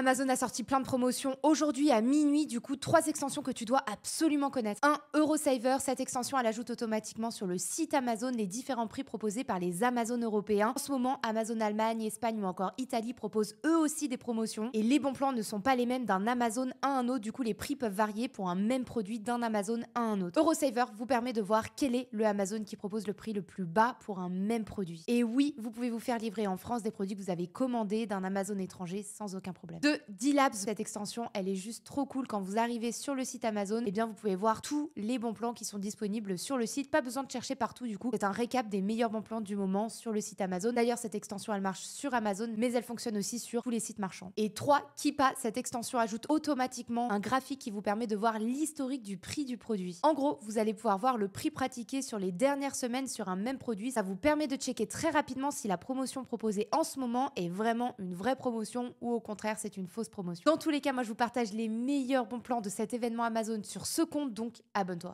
Amazon a sorti plein de promotions aujourd'hui à minuit. Du coup, trois extensions que tu dois absolument connaître. Un, Eurosaver. Cette extension, elle ajoute automatiquement sur le site Amazon les différents prix proposés par les Amazon européens. En ce moment, Amazon Allemagne, Espagne ou encore Italie proposent eux aussi des promotions. Et les bons plans ne sont pas les mêmes d'un Amazon à un autre. Du coup, les prix peuvent varier pour un même produit d'un Amazon à un autre. Eurosaver vous permet de voir quel est le Amazon qui propose le prix le plus bas pour un même produit. Et oui, vous pouvez vous faire livrer en France des produits que vous avez commandés d'un Amazon étranger sans aucun problème de D-Labs. Cette extension, elle est juste trop cool. Quand vous arrivez sur le site Amazon, et eh bien, vous pouvez voir tous les bons plans qui sont disponibles sur le site. Pas besoin de chercher partout, du coup. C'est un récap des meilleurs bons plans du moment sur le site Amazon. D'ailleurs, cette extension, elle marche sur Amazon, mais elle fonctionne aussi sur tous les sites marchands. Et 3. Kipa, cette extension ajoute automatiquement un graphique qui vous permet de voir l'historique du prix du produit. En gros, vous allez pouvoir voir le prix pratiqué sur les dernières semaines sur un même produit. Ça vous permet de checker très rapidement si la promotion proposée en ce moment est vraiment une vraie promotion ou au contraire c'est une fausse promotion. Dans tous les cas, moi je vous partage les meilleurs bons plans de cet événement Amazon sur ce compte, donc abonne-toi.